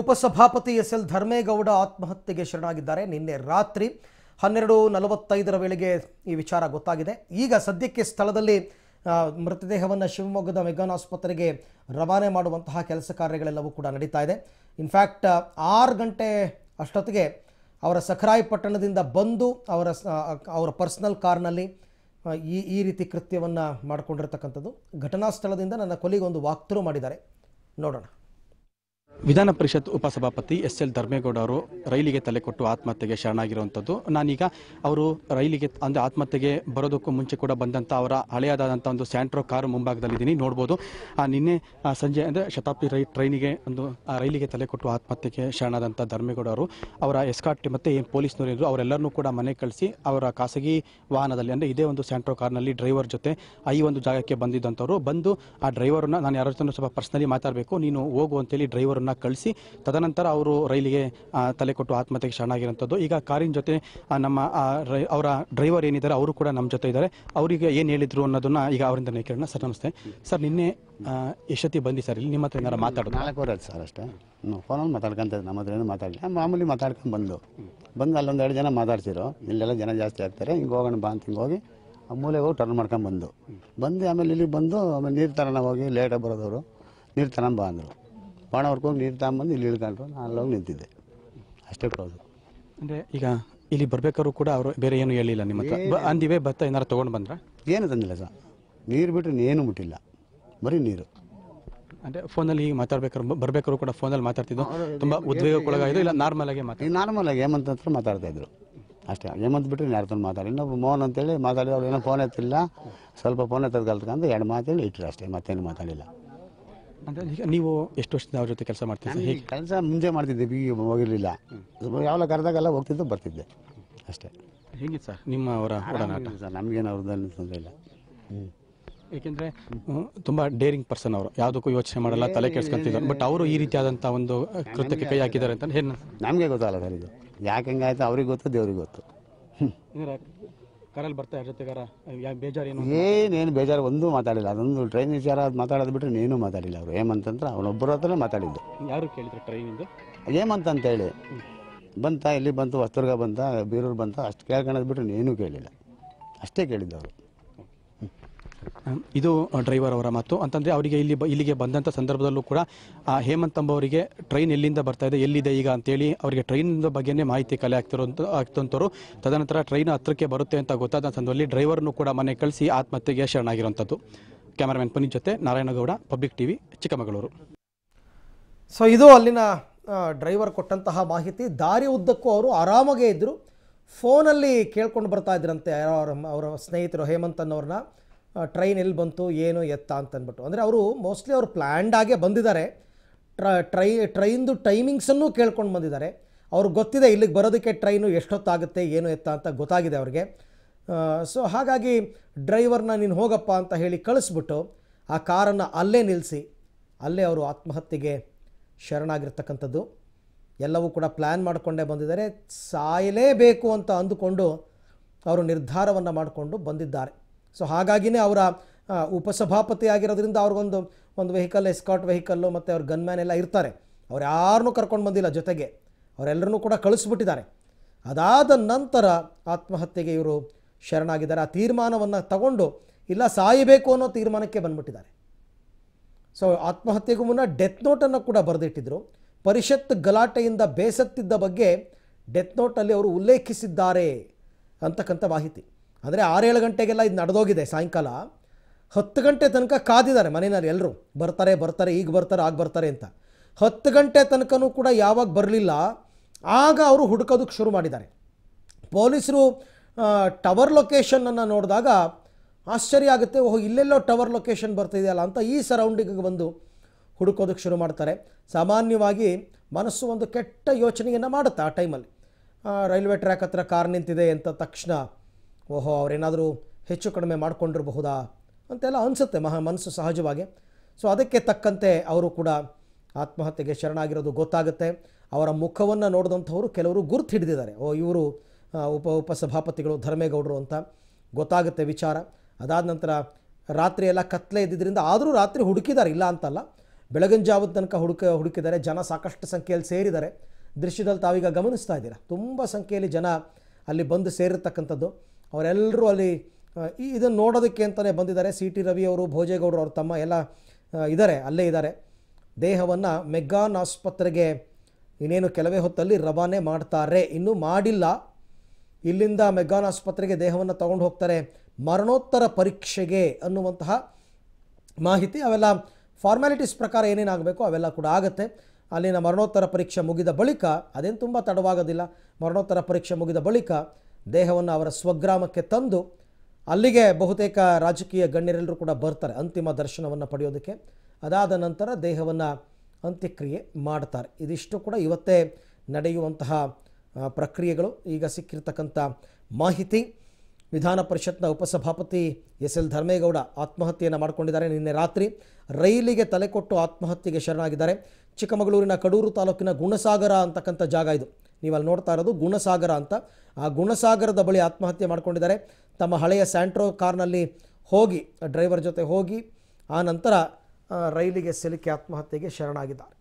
ಉಪಸಭಾಪತಿ S L Dharmegowda ಆತ್ಮಹತ್ಯೆಗೆ ಶರಣಾಗಿದ್ದಾರೆ ನಿನ್ನೆ ರಾತ್ರಿ ಹನ್ನೆರಡು ನಲವತ್ತೈದರ ವೇಳೆಗೆ ಈ ವಿಚಾರ ಗೊತ್ತಾಗಿದೆ ಈಗ ಸದ್ಯಕ್ಕೆ ಸ್ಥಳದಲ್ಲಿ ಮೃತದೇಹವನ್ನು ಶಿವಮೊಗ್ಗದ ಮೆಗಾನ್ ಆಸ್ಪತ್ರೆಗೆ ರವಾನೆ ಮಾಡುವಂತಹ ಕೆಲಸ ಕಾರ್ಯಗಳೆಲ್ಲವೂ ಕೂಡ ನಡೀತಾ ಇದೆ ಇನ್ಫ್ಯಾಕ್ಟ್ ಆರು ಗಂಟೆ ಅಷ್ಟೊತ್ತಿಗೆ ಅವರ ಸಖರಾಯಿ ಪಟ್ಟಣದಿಂದ ಬಂದು ಅವರ ಅವರ ಪರ್ಸ್ನಲ್ ಕಾರ್ನಲ್ಲಿ ಈ ಈ ರೀತಿ ಕೃತ್ಯವನ್ನು ಮಾಡಿಕೊಂಡಿರ್ತಕ್ಕಂಥದ್ದು ಘಟನಾ ಸ್ಥಳದಿಂದ ನನ್ನ ಕೊಲೆಗೊಂದು ವಾಕ್ತರು ಮಾಡಿದ್ದಾರೆ ನೋಡೋಣ ವಿಧಾನ ಪರಿಷತ್ ಉಪಸಭಾಪತಿ ಎಸ್ ಎಲ್ ಧರ್ಮೇಗೌಡ ಅವರು ರೈಲಿಗೆ ತಲೆ ಕೊಟ್ಟು ಆತ್ಮಹತ್ಯೆಗೆ ಶರಣಾಗಿರುವಂಥದ್ದು ನಾನೀಗ ಅವರು ರೈಲಿಗೆ ಅಂದರೆ ಆತ್ಮಹತ್ಯೆಗೆ ಬರೋದಕ್ಕೂ ಮುಂಚೆ ಕೂಡ ಬಂದಂಥ ಅವರ ಹಳೆಯದಾದಂಥ ಒಂದು ಸ್ಯಾಂಟ್ರೋ ಕಾರು ಮುಂಭಾಗದಲ್ಲಿದ್ದೀನಿ ನೋಡ್ಬೋದು ನಿನ್ನೆ ಸಂಜೆ ಅಂದರೆ ಶತಾಬ್ದಿ ರೈ ಟ್ರೈನಿಗೆ ಒಂದು ರೈಲಿಗೆ ತಲೆ ಕೊಟ್ಟು ಆತ್ಮಹತ್ಯೆಗೆ ಶರಣಾದಂಥ ಧರ್ಮೇಗೌಡ ಅವರು ಅವರ ಎಸ್ಕಾಟ್ ಮತ್ತು ಏನು ಪೊಲೀಸ್ನವರು ಇದ್ದರು ಅವರೆಲ್ಲರನ್ನೂ ಕೂಡ ಮನೆ ಕಳಿಸಿ ಅವರ ಖಾಸಗಿ ವಾಹನದಲ್ಲಿ ಅಂದರೆ ಇದೇ ಒಂದು ಸ್ಯಾಂಟ್ರೋ ಕಾರ್ನಲ್ಲಿ ಡ್ರೈವರ್ ಜೊತೆ ಈ ಒಂದು ಜಾಗಕ್ಕೆ ಬಂದಿದ್ದಂಥವರು ಬಂದು ಆ ಡ್ರೈವರನ್ನು ನಾನು ಯಾರ ಸ್ವಲ್ಪ ಪರ್ಸ್ನಲಿ ಮಾತಾಡಬೇಕು ನೀನು ಹೋಗು ಅಂತೇಳಿ ಡ್ರೈವರ್ ಅವರನ್ನು ಕಳಿಸಿ ತದನಂತರ ಅವರು ರೈಲಿಗೆ ತಲೆ ಕೊಟ್ಟು ಆತ್ಮಹತ್ಯೆಗೆ ಶರಣಾಗಿರುವಂಥದ್ದು ಈಗ ಕಾರಿನ ಜೊತೆ ನಮ್ಮ ಅವರ ಡ್ರೈವರ್ ಏನಿದ್ದಾರೆ ಅವರು ಕೂಡ ನಮ್ಮ ಜೊತೆ ಇದ್ದಾರೆ ಅವರಿಗೆ ಏನು ಹೇಳಿದ್ರು ಅನ್ನೋದನ್ನ ಈಗ ಅವರಿಂದ ಕೇಳೋಣ ಸರ್ ನಮಸ್ತೆ ಸರ್ ನಿನ್ನೆ ಎಷ್ಟೊತ್ತಿ ಬಂದಿ ಸರ್ ಇಲ್ಲಿ ನಿಮ್ಮ ಹತ್ರ ಏನಾರು ಮಾತಾಡೋದು ನಾಲ್ಕು ಬರೋದು ಸರ್ ಅಷ್ಟೇ ಫೋನಲ್ಲಿ ಮಾತಾಡ್ಕೊಂತ ನಮ್ಮ ಹತ್ರ ಏನು ಮಾತಾಡಲಿಲ್ಲ ಮಾಮೂಲಿ ಮಾತಾಡ್ಕೊಂಡು ಬಂದು ಬಂದು ಅಲ್ಲೊಂದು ಎರಡು ಜನ ಮಾತಾಡ್ತಿರು ಇಲ್ಲೆಲ್ಲ ಜನ ಜಾಸ್ತಿ ಆಗ್ತಾರೆ ಹಿಂಗೆ ಹೋಗೋಣ ಬಾ ಅಂತ ಹಿಂಗೆ ಹೋಗಿ ಮೂಲೆಗೆ ಹೋಗಿ ಟರ್ನ್ ಮಾಡ್ಕೊಂಡು ಬಂದು ಬಂದು ಆಮೇಲೆ ಇಲ್ಲಿಗೆ ಬಂದು ಆಮೇಲೆ ನೀರು ತರೋಣ ಹೋಗಿ ಲೇಟಾಗಿ ಬರೋದವರು ನೀರು ಬಾ ಅಂದರು ಬಾಣ ಹೊಡ್ಕೊಂಡು ನೀರು ತಗೊಂಬಂದು ಇಲ್ಲಿ ಇಳ್ಕೊಂಡ್ರು ನಾನು ಅಲ್ಲೋಗಿ ನಿಂತಿದ್ದೆ ಅಷ್ಟೇ ಕೊಡೋದು ಅಂದರೆ ಈಗ ಇಲ್ಲಿ ಬರ್ಬೇಕಾದ್ರು ಕೂಡ ಅವರು ಬೇರೆ ಏನು ಹೇಳಿಲ್ಲ ನಿಮ್ಮ ಹತ್ರ ಅಂದಿವೆ ಭತ್ತ ಏನಾರು ತೊಗೊಂಡು ಬಂದ್ರೆ ಏನು ತಂದಿಲ್ಲ ಸರ್ ನೀರು ಬಿಟ್ಟರೆ ಏನು ಮುಟ್ಟಿಲ್ಲ ಬರೀ ನೀರು ಅಂದರೆ ಫೋನಲ್ಲಿ ಈಗ ಮಾತಾಡ್ಬೇಕಾದ್ರೆ ಬರ್ಬೇಕಾದ್ರು ಕೂಡ ಫೋನಲ್ಲಿ ಮಾತಾಡ್ತಿದ್ದು ತುಂಬ ಉದ್ವೇಗಕ್ಕೊಳಗಾಯಿತು ಇಲ್ಲ ನಾರ್ಮಲ್ ಆಗಿ ಮಾತಾಡಿ ನಾರ್ಮಲಾಗಿ ನಾರ್ಮಲ್ ಆಗಿ ಹೇಮಂತ್ ಹತ್ರ ಮಾತಾಡ್ತಾ ಇದ್ರು ಅಷ್ಟೇ ಹೇಮಂತ್ ಬಿಟ್ಟರೆ ಯಾರ ತಂದು ಮಾತಾಡಿ ಇನ್ನೊಬ್ಬ ಮೋಹನ್ ಅಂತೇಳಿ ಮಾತಾಡಿದ್ರು ಅವ್ರು ಏನೋ ಫೋನ್ ಎತ್ತಿಲ್ಲ ಸ್ವಲ್ಪ ಫೋನ್ ಎತ್ತದ ಕಲ್ತ್ಕೊಂಡು ಎರಡು ಮಾತೇಳಿ ಇಟ್ಟರು ಅಷ್ಟೇ ಮತ್ತೇನು ಮಾತಾಡಿಲ್ಲ ಅಂದ್ರೆ ಈಗ ನೀವು ಎಷ್ಟು ವರ್ಷದಿಂದ ಅವ್ರ ಜೊತೆ ಕೆಲಸ ಮಾಡ್ತೀವಿ ಸರ್? ಕೆಲಸ ಮುಂದೆ ಮಾಡ್ತಿದ್ದೆ ಬಿ ಹೋಗಿರಲಿಲ್ಲ ಯಾವಾಗ ಕರೆದಾಗೆಲ್ಲ ಹೋಗ್ತಿದ್ದೆ ಬರ್ತಿದ್ದೆ ಅಷ್ಟೇ ಹೇಗಿತ್ತು ಸರ್ ನಿಮ್ಮ ಅವರ ಒಡನಾಟ ಸರ್ ನಮಗೇನು ಅವ್ರದ್ದು ತೊಂದರೆ ಇಲ್ಲ ಹ್ಞೂ ಏಕೆಂದರೆ ತುಂಬ ಡೇರಿಂಗ್ ಪರ್ಸನ್ ಅವರು ಯಾವುದಕ್ಕೂ ಯೋಚನೆ ಮಾಡಲ್ಲ ತಲೆ ಕೆಡ್ಸ್ಕೊಂತಿದ್ದಾರೆ ಬಟ್ ಅವರು ಈ ರೀತಿಯಾದಂಥ ಒಂದು ಕೃತಕ್ಕೆ ಕೈ ಹಾಕಿದ್ದಾರೆ ಅಂತ ಏನು ನಮಗೆ ಗೊತ್ತಾಗಲ್ಲ ಸರ್ ಇದು ಯಾಕೆ ಹೆಂಗಾಯ್ತು ಅವ್ರಿಗೆ ಗೊತ್ತು ದೇವ್ರಿಗೆ ಗೊತ್ತು ಬರ್ತಾ ಜೊತೆಗಾರ ಯಾ- ಏನೇನು ಬೇಜಾರು ಒಂದೂ ಮಾತಾಡಿಲ್ಲ ಅದೊಂದು ಟ್ರೈನ್ ವಿಚಾರ ಮಾತಾಡೋದು ಬಿಟ್ಟರೆ ನೀನು ಮಾತಾಡಿಲ್ಲ ಅವರು ಹೇಮಂತಂತ್ರ ಅವನೊಬ್ಬರ ಹತ್ರನೇ ಮಾತಾಡಿದ್ದು ಯಾರು ಕೇಳಿದ್ರು ಟ್ರೈನಿಂದು ಅಂತ ಅಂತೇಳಿ ಬಂತ ಇಲ್ಲಿ ಬಂತು ಹೊಸ್ತುರ್ಗ ಬಂತ ಬೀರೂರು ಬಂತ ಅಷ್ಟು ಕೇಳ್ಕೊಳೋದು ಬಿಟ್ಟರೆ ನೀನು ಕೇಳಿಲ್ಲ ಅಷ್ಟೇ ಕೇಳಿದ್ದು ಅವರು ಇದು ಡ್ರೈವರ್ ಅವರ ಮಾತು ಅಂತಂದರೆ ಅವರಿಗೆ ಇಲ್ಲಿ ಇಲ್ಲಿಗೆ ಬಂದಂಥ ಸಂದರ್ಭದಲ್ಲೂ ಕೂಡ ಹೇಮಂತ್ ತಂಬ ಅವರಿಗೆ ಟ್ರೈನ್ ಎಲ್ಲಿಂದ ಬರ್ತಾ ಇದೆ ಎಲ್ಲಿದೆ ಈಗ ಅಂತೇಳಿ ಅವರಿಗೆ ಟ್ರೈನ್ ಬಗ್ಗೆನೇ ಮಾಹಿತಿ ಕಲೆ ಆಗ್ತಿರೋ ತದನಂತರ ಟ್ರೈನ್ ಹತ್ರಕ್ಕೆ ಬರುತ್ತೆ ಅಂತ ಗೊತ್ತಾದ ಸಂದರ್ಭದಲ್ಲಿ ಡ್ರೈವರ್ನು ಕೂಡ ಮನೆ ಕಳಿಸಿ ಆತ್ಮಹತ್ಯೆಗೆ ಶರಣಾಗಿರುವಂಥದ್ದು ಕ್ಯಾಮರಾಮನ್ ಪುನೀತ್ ಜೊತೆ Narayanagowda public TV Chikkamagaluru so ಇದು ಅಲ್ಲಿನ ಡ್ರೈವರ್ ಕೊಟ್ಟಂತಹ ಮಾಹಿತಿ ದಾರಿ ಉದ್ದಕ್ಕೂ ಅವರು ಆರಾಮಾಗೇ ಇದ್ದರು ಫೋನಲ್ಲಿ ಕೇಳ್ಕೊಂಡು ಬರ್ತಾ ಇದ್ರಂತೆ ಅವರ ಅವರ ಸ್ನೇಹಿತರು ಹೇಮಂತ್ ಅನ್ನೋರನ್ನ ಟ್ರೈನ್ ಎಲ್ಲಿ ಬಂತು ಏನು ಎತ್ತ ಅಂತ ಅಂದ್ಬಿಟ್ಟು ಅಂದರೆ ಅವರು ಮೋಸ್ಟ್ಲಿ ಅವರು ಆಗೇ ಬಂದಿದ್ದಾರೆ ಟ್ರ ಟ್ರೈ ಟ್ರೈನ್ದು ಟೈಮಿಂಗ್ಸನ್ನು ಕೇಳ್ಕೊಂಡು ಬಂದಿದ್ದಾರೆ ಅವ್ರಿಗೆ ಗೊತ್ತಿದೆ ಇಲ್ಲಿಗೆ ಬರೋದಕ್ಕೆ ಟ್ರೈನು ಎಷ್ಟೊತ್ತಾಗುತ್ತೆ ಏನು ಎತ್ತ ಅಂತ ಗೊತ್ತಾಗಿದೆ ಅವ್ರಿಗೆ ಸೊ ಹಾಗಾಗಿ ಡ್ರೈವರ್ನ ನೀನು ಹೋಗಪ್ಪ ಅಂತ ಹೇಳಿ ಕಳಿಸ್ಬಿಟ್ಟು ಆ ಕಾರನ್ನು ಅಲ್ಲೇ ನಿಲ್ಲಿಸಿ ಅಲ್ಲೇ ಅವರು ಆತ್ಮಹತ್ಯೆಗೆ ಶರಣಾಗಿರ್ತಕ್ಕಂಥದ್ದು ಎಲ್ಲವೂ ಕೂಡ ಪ್ಲ್ಯಾನ್ ಮಾಡಿಕೊಂಡೇ ಬಂದಿದ್ದಾರೆ ಸಾಯಲೇಬೇಕು ಅಂತ ಅಂದುಕೊಂಡು ಅವರು ನಿರ್ಧಾರವನ್ನು ಮಾಡಿಕೊಂಡು ಬಂದಿದ್ದಾರೆ ಸೊ ಹಾಗಾಗಿನೇ ಅವರ ಉಪಸಭಾಪತಿ ಆಗಿರೋದ್ರಿಂದ ಅವ್ರಿಗೊಂದು ಒಂದು ವೆಹಿಕಲ್ ಎಸ್ಕಾಟ್ ವೆಹಿಕಲ್ಲು ಮತ್ತು ಅವ್ರ ಗನ್ಮ್ಯಾನ್ ಎಲ್ಲ ಇರ್ತಾರೆ ಅವ್ರು ಯಾರನ್ನೂ ಕರ್ಕೊಂಡು ಬಂದಿಲ್ಲ ಜೊತೆಗೆ ಅವರೆಲ್ಲರನ್ನೂ ಕೂಡ ಕಳಿಸ್ಬಿಟ್ಟಿದ್ದಾರೆ ಅದಾದ ನಂತರ ಆತ್ಮಹತ್ಯೆಗೆ ಇವರು ಶರಣಾಗಿದ್ದಾರೆ ಆ ತೀರ್ಮಾನವನ್ನು ತಗೊಂಡು ಇಲ್ಲ ಸಾಯಬೇಕು ಅನ್ನೋ ತೀರ್ಮಾನಕ್ಕೆ ಬಂದ್ಬಿಟ್ಟಿದ್ದಾರೆ ಸೊ ಆತ್ಮಹತ್ಯೆಗೂ ಮುನ್ನ ಡೆತ್ ನೋಟನ್ನು ಕೂಡ ಬರೆದಿಟ್ಟಿದ್ರು ಪರಿಷತ್ ಗಲಾಟೆಯಿಂದ ಬೇಸತ್ತಿದ್ದ ಬಗ್ಗೆ ಡೆತ್ ನೋಟಲ್ಲಿ ಅವರು ಉಲ್ಲೇಖಿಸಿದ್ದಾರೆ ಅಂತಕ್ಕಂಥ ಮಾಹಿತಿ ಅಂದರೆ ಆರೇಳು ಗಂಟೆಗೆಲ್ಲ ಇದು ನಡೆದೋಗಿದೆ ಸಾಯಂಕಾಲ ಹತ್ತು ಗಂಟೆ ತನಕ ಕಾದಿದ್ದಾರೆ ಮನೆಯಲ್ಲಿ ಎಲ್ಲರೂ ಬರ್ತಾರೆ ಬರ್ತಾರೆ ಈಗ ಬರ್ತಾರೆ ಆಗ ಬರ್ತಾರೆ ಅಂತ ಹತ್ತು ಗಂಟೆ ತನಕನೂ ಕೂಡ ಯಾವಾಗ ಬರಲಿಲ್ಲ ಆಗ ಅವರು ಹುಡುಕೋದಕ್ಕೆ ಶುರು ಮಾಡಿದ್ದಾರೆ ಪೊಲೀಸರು ಟವರ್ ಲೊಕೇಶನನ್ನು ನೋಡಿದಾಗ ಆಶ್ಚರ್ಯ ಆಗುತ್ತೆ ಓಹ್ ಇಲ್ಲೆಲ್ಲೋ ಟವರ್ ಲೊಕೇಶನ್ ಬರ್ತಿದೆಯಲ್ಲ ಅಂತ ಈ ಸರೌಂಡಿಂಗಿಗೆ ಬಂದು ಹುಡುಕೋದಕ್ಕೆ ಶುರು ಮಾಡ್ತಾರೆ ಸಾಮಾನ್ಯವಾಗಿ ಮನಸ್ಸು ಒಂದು ಕೆಟ್ಟ ಯೋಚನೆಯನ್ನು ಮಾಡುತ್ತೆ ಆ ಟೈಮಲ್ಲಿ ರೈಲ್ವೆ ಟ್ರ್ಯಾಕ್ ಹತ್ರ ಕಾರ್ ನಿಂತಿದೆ ಅಂತ ತಕ್ಷಣ ಓಹೋ ಅವರೇನಾದರೂ ಹೆಚ್ಚು ಕಡಿಮೆ ಮಾಡಿಕೊಂಡಿರಬಹುದಾ ಅಂತೆಲ್ಲ ಅನಿಸುತ್ತೆ ಮಹಾ ಮನಸ್ಸು ಸಹಜವಾಗಿ ಸೊ ಅದಕ್ಕೆ ತಕ್ಕಂತೆ ಅವರು ಕೂಡ ಆತ್ಮಹತ್ಯೆಗೆ ಶರಣಾಗಿರೋದು ಗೊತ್ತಾಗುತ್ತೆ ಅವರ ಮುಖವನ್ನು ನೋಡಿದಂಥವರು ಕೆಲವರು ಗುರುತು ಹಿಡಿದಿದ್ದಾರೆ ಓ ಇವರು ಉಪ ಉಪಸಭಾಪತಿಗಳು ಧರ್ಮೇಗೌಡರು ಅಂತ ಗೊತ್ತಾಗುತ್ತೆ ವಿಚಾರ ಅದಾದ ನಂತರ ರಾತ್ರಿ ಎಲ್ಲ ಕತ್ಲೆ ಇದ್ದಿದ್ದರಿಂದ ಆದರೂ ರಾತ್ರಿ ಹುಡುಕಿದ್ದಾರೆ ಇಲ್ಲ ಅಂತಲ್ಲ ಬೆಳಗಿನ ಜಾವದ ತನಕ ಹುಡುಕ ಹುಡುಕಿದ್ದಾರೆ ಜನ ಸಾಕಷ್ಟು ಸಂಖ್ಯೆಯಲ್ಲಿ ಸೇರಿದ್ದಾರೆ ದೃಶ್ಯದಲ್ಲಿ ತಾವೀಗ ಗಮನಿಸ್ತಾ ಇದ್ದೀರಾ ತುಂಬ ಸಂಖ್ಯೆಯಲ್ಲಿ ಜನ ಅಲ್ಲಿ ಬಂದು ಸೇರಿರ್ತಕ್ಕಂಥದ್ದು ಅವರೆಲ್ಲರೂ ಅಲ್ಲಿ ಇದನ್ನು ನೋಡೋದಕ್ಕೆ ಅಂತಲೇ ಬಂದಿದ್ದಾರೆ ಸಿ ಟಿ ರವಿ ಅವರು ಭೋಜೇಗೌಡರು ಅವರು ತಮ್ಮ ಎಲ್ಲ ಇದ್ದಾರೆ ಅಲ್ಲೇ ಇದ್ದಾರೆ ದೇಹವನ್ನು ಮೆಗ್ಗಾನ್ ಆಸ್ಪತ್ರೆಗೆ ಇನ್ನೇನು ಕೆಲವೇ ಹೊತ್ತಲ್ಲಿ ರವಾನೆ ಮಾಡ್ತಾರೆ ಇನ್ನೂ ಮಾಡಿಲ್ಲ ಇಲ್ಲಿಂದ ಮೆಗ್ಗಾನ್ ಆಸ್ಪತ್ರೆಗೆ ದೇಹವನ್ನು ತಗೊಂಡು ಹೋಗ್ತಾರೆ ಮರಣೋತ್ತರ ಪರೀಕ್ಷೆಗೆ ಅನ್ನುವಂತಹ ಮಾಹಿತಿ ಅವೆಲ್ಲ ಫಾರ್ಮ್ಯಾಲಿಟೀಸ್ ಪ್ರಕಾರ ಏನೇನಾಗಬೇಕು ಅವೆಲ್ಲ ಕೂಡ ಆಗುತ್ತೆ ಅಲ್ಲಿನ ಮರಣೋತ್ತರ ಪರೀಕ್ಷೆ ಮುಗಿದ ಬಳಿಕ ಅದೇನು ತುಂಬ ತಡವಾಗೋದಿಲ್ಲ ಮರಣೋತ್ತರ ಪರೀಕ್ಷೆ ಮುಗಿದ ಬಳಿಕ ದೇಹವನ್ನು ಅವರ ಸ್ವಗ್ರಾಮಕ್ಕೆ ತಂದು ಅಲ್ಲಿಗೆ ಬಹುತೇಕ ರಾಜಕೀಯ ಗಣ್ಯರೆಲ್ಲರೂ ಕೂಡ ಬರ್ತಾರೆ ಅಂತಿಮ ದರ್ಶನವನ್ನು ಪಡೆಯೋದಕ್ಕೆ ಅದಾದ ನಂತರ ದೇಹವನ್ನು ಅಂತ್ಯಕ್ರಿಯೆ ಮಾಡ್ತಾರೆ ಇದಿಷ್ಟು ಕೂಡ ಇವತ್ತೇ ನಡೆಯುವಂತಹ ಪ್ರಕ್ರಿಯೆಗಳು ಈಗ ಸಿಕ್ಕಿರ್ತಕ್ಕಂಥ ಮಾಹಿತಿ ವಿಧಾನ ಪರಿಷತ್ನ ಉಪಸಭಾಪತಿ ಎಸ್ ಎಲ್ ಧರ್ಮೇಗೌಡ ಆತ್ಮಹತ್ಯೆಯನ್ನು ಮಾಡಿಕೊಂಡಿದ್ದಾರೆ ನಿನ್ನೆ ರಾತ್ರಿ ರೈಲಿಗೆ ತಲೆಕೊಟ್ಟು ಆತ್ಮಹತ್ಯೆಗೆ ಶರಣಾಗಿದ್ದಾರೆ ಚಿಕ್ಕಮಗಳೂರಿನ ಕಡೂರು ತಾಲೂಕಿನ ಗುಣಸಾಗರ ಅಂತಕ್ಕಂಥ ಜಾಗ ಇದು ನೀವು ಅಲ್ಲಿ ನೋಡ್ತಾ ಇರೋದು ಗುಣಸಾಗರ ಅಂತ ಆ ಗುಣಸಾಗರದ ಬಳಿ ಆತ್ಮಹತ್ಯೆ ಮಾಡ್ಕೊಂಡಿದ್ದಾರೆ ತಮ್ಮ ಹಳೆಯ ಸ್ಯಾಂಟ್ರೋ ಕಾರ್ನಲ್ಲಿ ಹೋಗಿ ಡ್ರೈವರ್ ಜೊತೆ ಹೋಗಿ ಆ ನಂತರ ರೈಲಿಗೆ ಸಿಲುಕಿ ಆತ್ಮಹತ್ಯೆಗೆ ಶರಣಾಗಿದ್ದಾರೆ